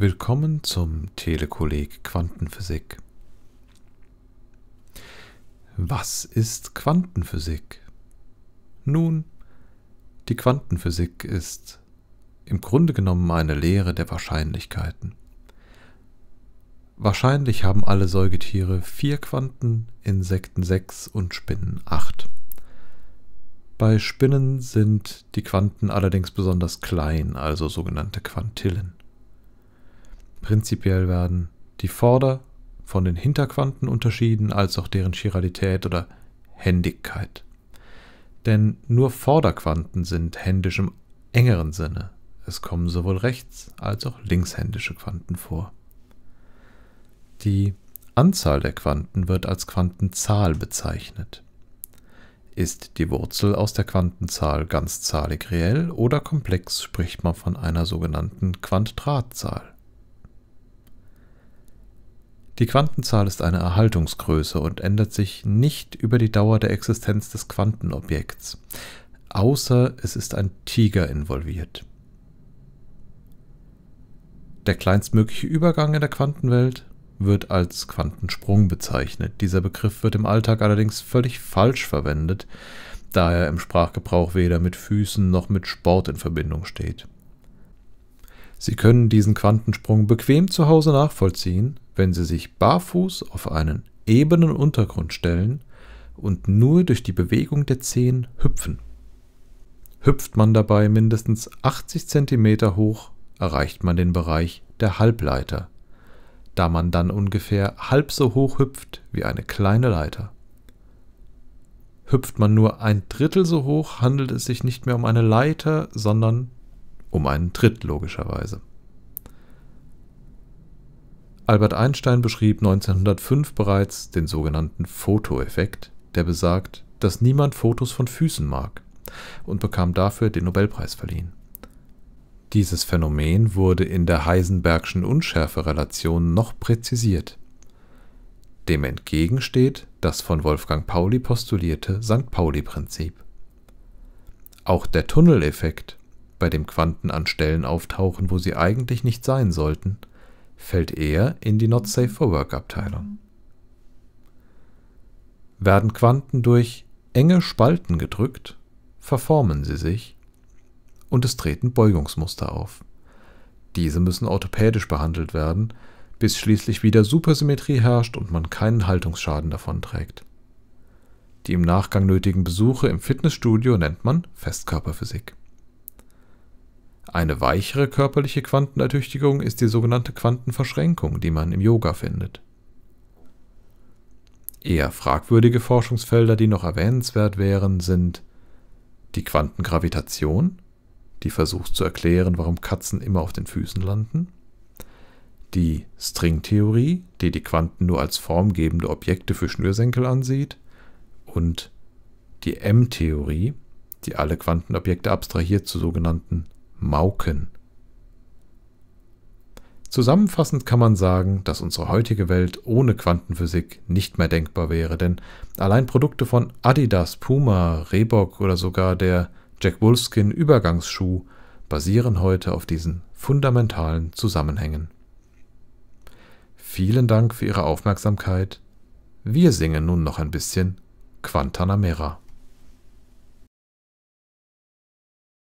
Willkommen zum Telekolleg Quantenphysik. Was ist Quantenphysik? Nun, die Quantenphysik ist im Grunde genommen eine Lehre der Wahrscheinlichkeiten. Wahrscheinlich haben alle Säugetiere vier Quanten, Insekten sechs und Spinnen acht. Bei Spinnen sind die Quanten allerdings besonders klein, also sogenannte Quantillen prinzipiell werden die Vorder- von den Hinterquanten unterschieden, als auch deren Chiralität oder Händigkeit. Denn nur Vorderquanten sind händisch im engeren Sinne. Es kommen sowohl rechts- als auch linkshändische Quanten vor. Die Anzahl der Quanten wird als Quantenzahl bezeichnet. Ist die Wurzel aus der Quantenzahl ganzzahlig reell oder komplex, spricht man von einer sogenannten Quantratzahl. Die Quantenzahl ist eine Erhaltungsgröße und ändert sich nicht über die Dauer der Existenz des Quantenobjekts, außer es ist ein Tiger involviert. Der kleinstmögliche Übergang in der Quantenwelt wird als Quantensprung bezeichnet. Dieser Begriff wird im Alltag allerdings völlig falsch verwendet, da er im Sprachgebrauch weder mit Füßen noch mit Sport in Verbindung steht. Sie können diesen Quantensprung bequem zu Hause nachvollziehen, wenn Sie sich barfuß auf einen ebenen Untergrund stellen und nur durch die Bewegung der Zehen hüpfen. Hüpft man dabei mindestens 80 cm hoch, erreicht man den Bereich der Halbleiter, da man dann ungefähr halb so hoch hüpft wie eine kleine Leiter. Hüpft man nur ein Drittel so hoch, handelt es sich nicht mehr um eine Leiter, sondern um einen Tritt logischerweise. Albert Einstein beschrieb 1905 bereits den sogenannten Fotoeffekt, der besagt, dass niemand Fotos von Füßen mag und bekam dafür den Nobelpreis verliehen. Dieses Phänomen wurde in der Heisenbergschen Unschärferelation noch präzisiert. Dem entgegensteht das von Wolfgang Pauli postulierte St. Pauli-Prinzip. Auch der Tunneleffekt bei dem Quanten an Stellen auftauchen, wo sie eigentlich nicht sein sollten, fällt er in die Not Safe for Work Abteilung. Werden Quanten durch enge Spalten gedrückt, verformen sie sich und es treten Beugungsmuster auf. Diese müssen orthopädisch behandelt werden, bis schließlich wieder Supersymmetrie herrscht und man keinen Haltungsschaden davon trägt. Die im Nachgang nötigen Besuche im Fitnessstudio nennt man Festkörperphysik. Eine weichere körperliche Quantenertüchtigung ist die sogenannte Quantenverschränkung, die man im Yoga findet. Eher fragwürdige Forschungsfelder, die noch erwähnenswert wären, sind die Quantengravitation, die versucht zu erklären, warum Katzen immer auf den Füßen landen, die Stringtheorie, die die Quanten nur als formgebende Objekte für Schnürsenkel ansieht, und die M-Theorie, die alle Quantenobjekte abstrahiert zu sogenannten Mauken. Zusammenfassend kann man sagen, dass unsere heutige Welt ohne Quantenphysik nicht mehr denkbar wäre, denn allein Produkte von Adidas, Puma, Reebok oder sogar der Jack Wolfskin Übergangsschuh basieren heute auf diesen fundamentalen Zusammenhängen. Vielen Dank für Ihre Aufmerksamkeit. Wir singen nun noch ein bisschen Quantanamera.